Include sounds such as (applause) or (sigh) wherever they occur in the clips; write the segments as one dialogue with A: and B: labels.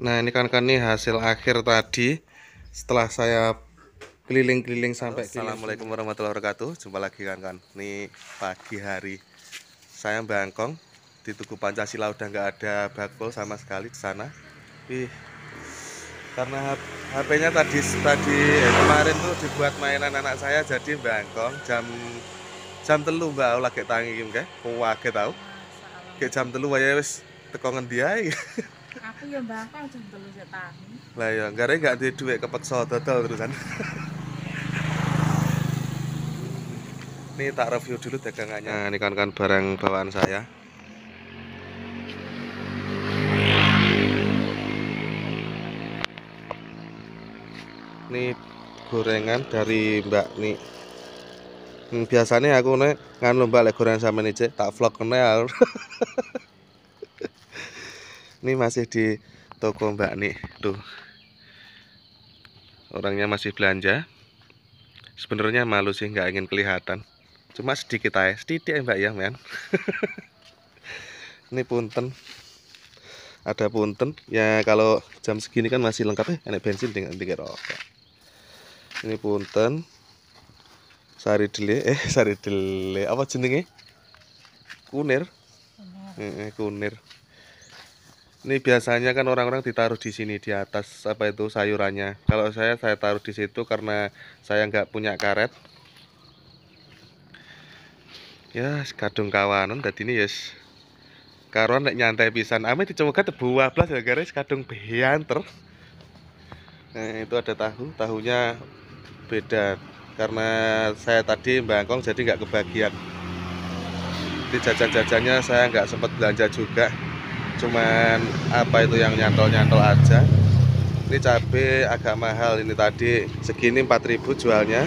A: Nah ini kan-kan ini hasil akhir tadi setelah saya keliling-keliling sampai Assalamualaikum keliling. warahmatullahi wabarakatuh jumpa lagi kan-kan ini pagi hari saya bangkong di Tugu Pancasila udah nggak ada bakul sama sekali di sana ih karena HP-nya tadi tadi eh, kemarin tuh dibuat mainan anak saya jadi bangkong jam jam telu mbak aku lagi tangi kayak kaget tau kayak jam telu aja ya, tekongan dia ya. (laughs) aku ya bakal jam telu sik lah ya gare gak duwe dhuwit kepeksa dodol terusan (laughs) ini tak review dulu dagangannya nah, ini kan kan barang bawaan saya ini gorengan dari mbak nih hmm, biasanya aku nih ngan lomba lek goreng sama nih cek tak vlog nih (laughs) ini masih di toko mbak nih tuh orangnya masih belanja sebenarnya malu sih nggak ingin kelihatan cuma sedikit aja sedikit ya mbak ya men (laughs) ini punten ada punten ya kalau jam segini kan masih lengkap ya enak bensin dengan tiga rokok ini punten sari dele eh (laughs) sari dele apa jenenge kunir eh, kunir ini biasanya kan orang-orang ditaruh di sini di atas apa itu sayurannya. Kalau saya saya taruh di situ karena saya nggak punya karet. Ya, kadung kawanan tadi ini yes. Ya karuan nek nyantai pisan. Ame dicoba tebu ablas ya garis kadung beanter. Nah, itu ada tahu, tahunya beda karena saya tadi bangkong jadi nggak kebagian. Di jajan-jajannya saya nggak sempat belanja juga cuman apa itu yang nyantol-nyantol aja ini cabai agak mahal ini tadi segini 4000 jualnya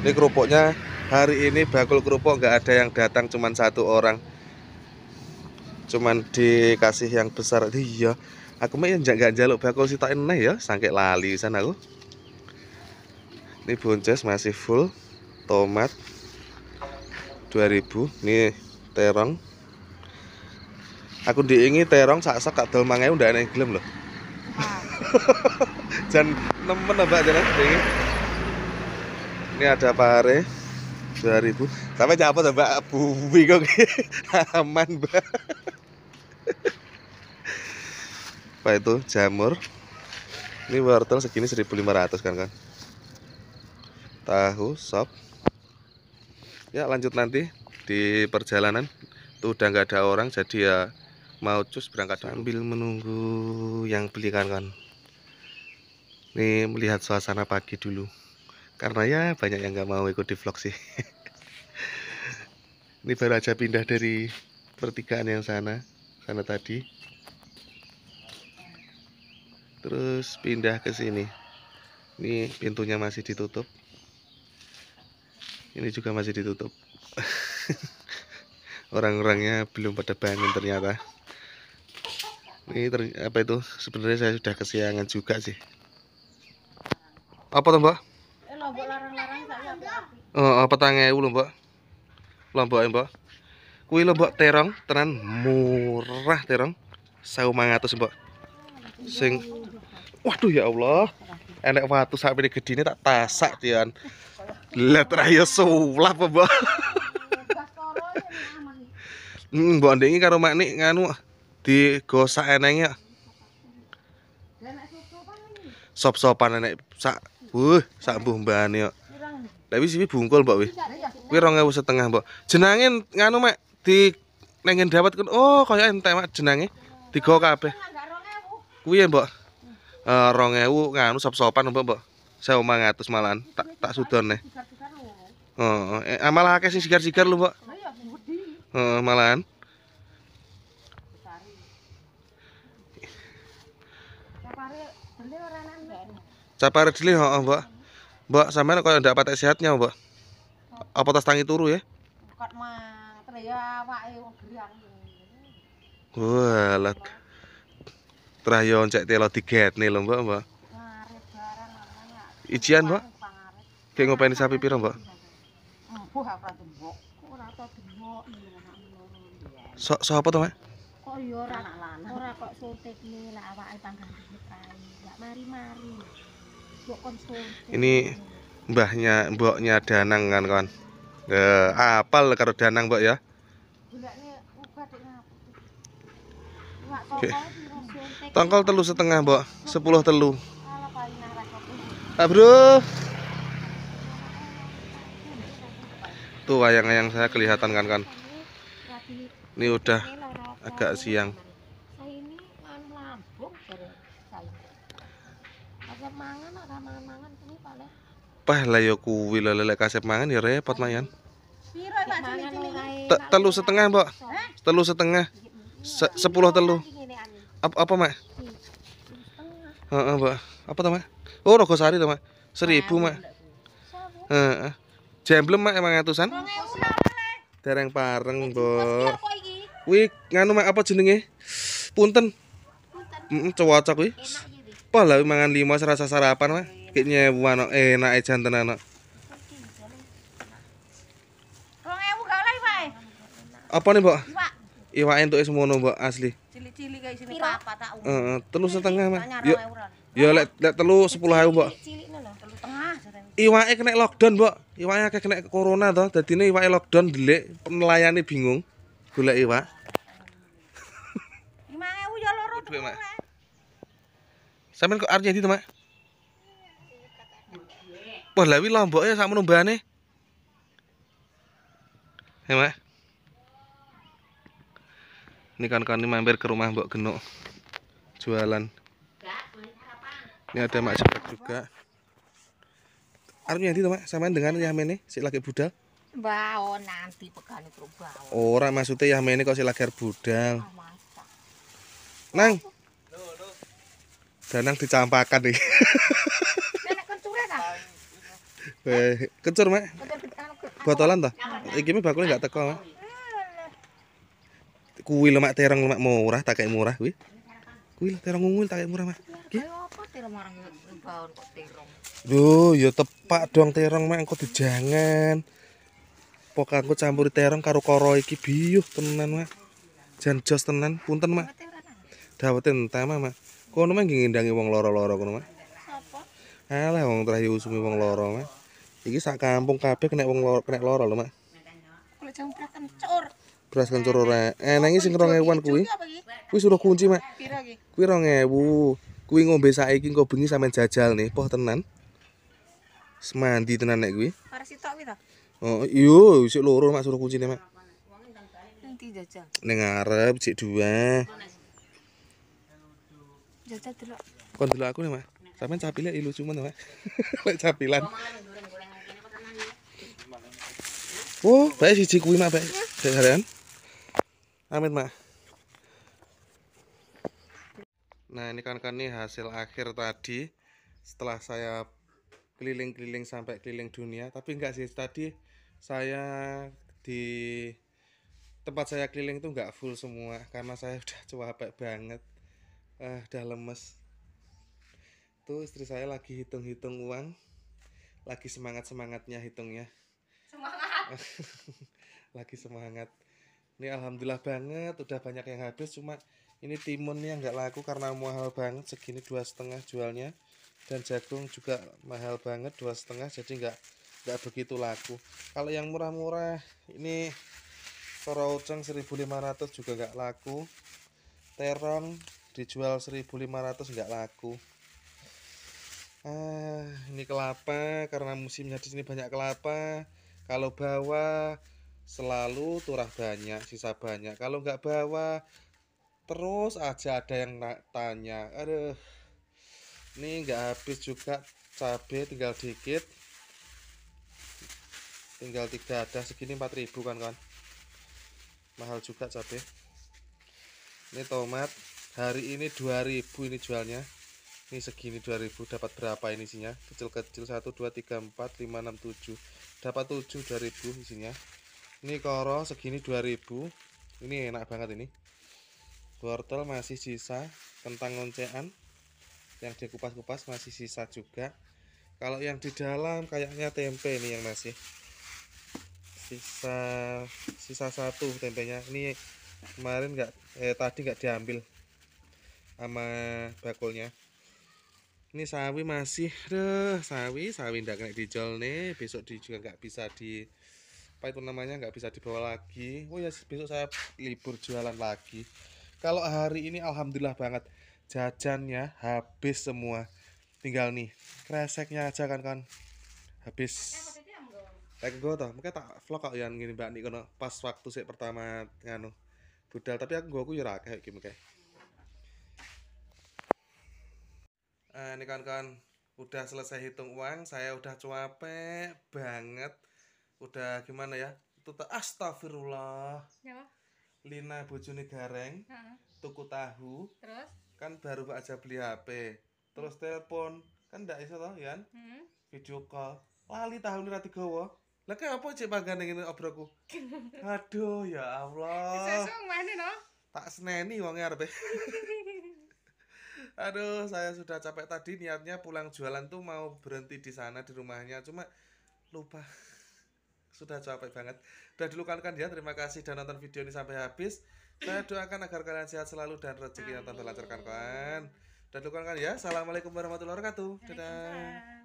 A: ini kerupuknya hari ini bakul kerupuk nggak ada yang datang cuman satu orang cuman dikasih yang besar iya aku mah yang nggak jaluk bakul si tak enak ya sangke lali sana aku ini bunces masih full tomat 2000 ini terong aku diingi terong sak kak kadal mangai udah enak gelem loh Dan nemen apa aja lah ini ada pare 2000 sampai capek mbak bumi kok (laughs) aman mbak apa itu jamur ini wortel segini 1500 kan kan tahu sop ya lanjut nanti di perjalanan tuh udah nggak ada orang jadi ya mau cus berangkat sambil menunggu yang beli kan ini melihat suasana pagi dulu karena ya banyak yang nggak mau ikut di vlog sih (laughs) ini baru aja pindah dari pertigaan yang sana sana tadi terus pindah ke sini ini pintunya masih ditutup ini juga masih ditutup (laughs) orang-orangnya belum pada bangun ternyata ini ter, apa itu sebenarnya saya sudah kesiangan juga sih apa tuh mbak eh, oh, apa tangan ulo mbak lombok mbak kue lombok terong tenan murah terong saya mangatus mbak sing waduh ya Allah enak waktu sampai di gede ini tak tasak tian lihat raya sulap mbak ya, hmm, mbak ini karo maknik nganu di gosak ya. Sop-sopan enek sak wuh sak mbuh mbane yo. Ya. tapi sih bungkul wih wih Kuwi 2000 setengah mbak jenangin nganu mek di nengin dapat kan oh kaya ente mak jenenge tiga wih Kuwi ya, mbok. Eh 2000 nganu sop-sopan mbak saya mau ngatus malahan tak tak sudone. nih oh, eh, malah akeh sih sigar-sigar lu mbak oh malahan. Capare dile oh, Mbak. Mbak, sampean kok ndak patek sehatnya, Mbak. Apa tas tangi turu ya? Kok mah, ya awake gerang. Walah. Terah yo cek telo digetne lho, Mbak, Mbak. Ijian, Mbak. Ki ngopeni sapi piro, Mbak? Mbuh ora tembok. Iya, ora tembok iki anak So sapa to, Mbak? Kok yo iya, ora anak lanang. Ora kok sotik ni lak awake panggang dikai. Enggak mari-mari ini mbahnya mboknya Danang kan kawan eh, apal karo Danang mbok ya Oke. Okay. Tongkol telu setengah, Mbok. Sepuluh telu. Abro. Tuh wayang-wayang saya kelihatan kan kan. Ini udah agak siang. mangan-mangan kuwi paling. Peh lah ya kuwi lho lek kasep mangan ya repot mayan. Piro Pak cilik-cilik? Telu setengah, Mbok. Telu setengah. sepuluh telu. Apa apa, Mak? Heeh, Mbak. Apa ta, Mak? Oh, rogo sari ta, Mak. Seribu, Mak. Heeh. Jemblem, Mak, emang atusan? Dereng pareng, Mbok. Wih, nganu Mak apa jenenge? Punten. Punten. Heeh, cuaca kuwi. Enak ya apa lah mangan lima serasa sarapan mah kayaknya buano eh, enak eh, jantan anak eh? apa nih mbak iwa entuk e semua mbak asli cili-cili kayak sini papa tak uh, telu setengah mah yo yo lek lek telu 10 ewu mbak iwake kena lockdown mbak iwake akeh kena corona to dadine iwake lockdown delik penelayane bingung golek Iwa. 5 ewu yo loro Sampe kok arep itu to, Mak? Wah, lha ya lomboke sak menumbane. Ya, Mak. Ini kan-kan mampir ke rumah Mbok Genuk. Jualan. Ini ada Mak cepat juga. Arep itu to, Mak? Sampeyan dengan yamene si lagi budal. oh nanti pegane terus orang Ora maksude yamene kok sik lagi budal. Oh, Nang, Danang dicampakan nih. kencur ya kan? kencur, Mek. Anu, anu, anu. Botolan toh? Iki meh bakule enggak teko. Kuwi lemak terong lemak murah, tak kayak murah kuwi. Kuwi terong ngungul tak kayak murah, Mak. Ki. Lho, ya tepak doang terong Mak engko dijangan. Pok aku campur terong karo koro iki biyuh tenan, Mak. Jangan jos tenan, punten, Mak. Dawete entah, Mak. Kono meh ngendangi wong loro-loro kono meh. Sopo? Eleh wong terah yusumi wong loro meh. Iki sak kampung kabeh kena wong loro, kena loro lho, Mak. Kulo beras kencur. Beras kencur ora. Enenge eh, sing 2000-an kuwi. Kuwi suruh kunci, Mak. Pira iki? Kuwi 2000. Kuwi ngombe saiki engko bengi sampean jajal nih, poh tenan. Semandi tenan nek kuwi. Parasitok kuwi to? Oh, iyo, sik loro Mak suruh kuncine, Mak. Wong Nanti jajal. Ning arep sik dua. Jajal Kon dulu aku nih, Mas. Sampe capile ilu cuman, Mas. (laughs) Lek capilan. Oh, bae siji kuwi mah bae. Jajaran. Amit, Mas. Nah, ini kan-kan nih hasil akhir tadi setelah saya keliling-keliling sampai keliling dunia tapi enggak sih tadi saya di tempat saya keliling itu enggak full semua karena saya (laughs) udah capek banget uh, udah lemes tuh istri saya lagi hitung-hitung uang lagi semangat-semangatnya hitungnya semangat (laughs) lagi semangat ini alhamdulillah banget udah banyak yang habis cuma ini timunnya nggak laku karena mahal banget segini dua setengah jualnya dan jagung juga mahal banget dua setengah jadi nggak nggak begitu laku kalau yang murah-murah ini soroceng 1500 juga nggak laku terong dijual 1500 nggak laku ah ini kelapa karena musimnya di sini banyak kelapa kalau bawa selalu turah banyak sisa banyak kalau nggak bawa terus aja ada yang tanya aduh ini nggak habis juga cabai tinggal dikit tinggal tiga ada segini 4000 kan kan mahal juga cabai ini tomat hari ini 2000 ini jualnya ini segini 2000 dapat berapa ini isinya kecil-kecil 1 2 3 4 5 6 7 dapat 7 2000 isinya ini koro segini 2000 ini enak banget ini wortel masih sisa kentang loncean yang dikupas-kupas masih sisa juga kalau yang di dalam kayaknya tempe ini yang masih sisa sisa satu tempenya ini kemarin nggak eh tadi nggak diambil sama bakulnya ini sawi masih deh sawi sawi ndak kena dijual nih besok di juga nggak bisa di apa itu namanya nggak bisa dibawa lagi oh ya besok saya libur jualan lagi kalau hari ini alhamdulillah banget jajannya habis semua tinggal nih kreseknya aja kan kan habis kayak gue tau mungkin tak vlog kok yang gini mbak nih pas waktu sih pertama nganu budal tapi aku gue aku kayak gini kayak eh, ini kawan-kawan udah selesai hitung uang saya udah capek banget udah gimana ya itu astagfirullah ya. Lina bojone gareng uh -huh. tuku tahu terus kan baru aja beli HP terus telepon kan ndak iso toh ya hmm. video call lali tahu ini rati gawa lah kayak apa cek panggan ini obroku? (laughs) aduh ya Allah saya mana no tak seneni wongnya arpe (laughs) aduh saya sudah capek tadi niatnya pulang jualan tuh mau berhenti di sana di rumahnya cuma lupa (laughs) sudah capek banget udah dilukankan ya terima kasih dan nonton video ini sampai habis saya doakan agar kalian sehat selalu dan rezeki nonton terlancarkan kalian dan dilukankan ya assalamualaikum warahmatullahi wabarakatuh dadah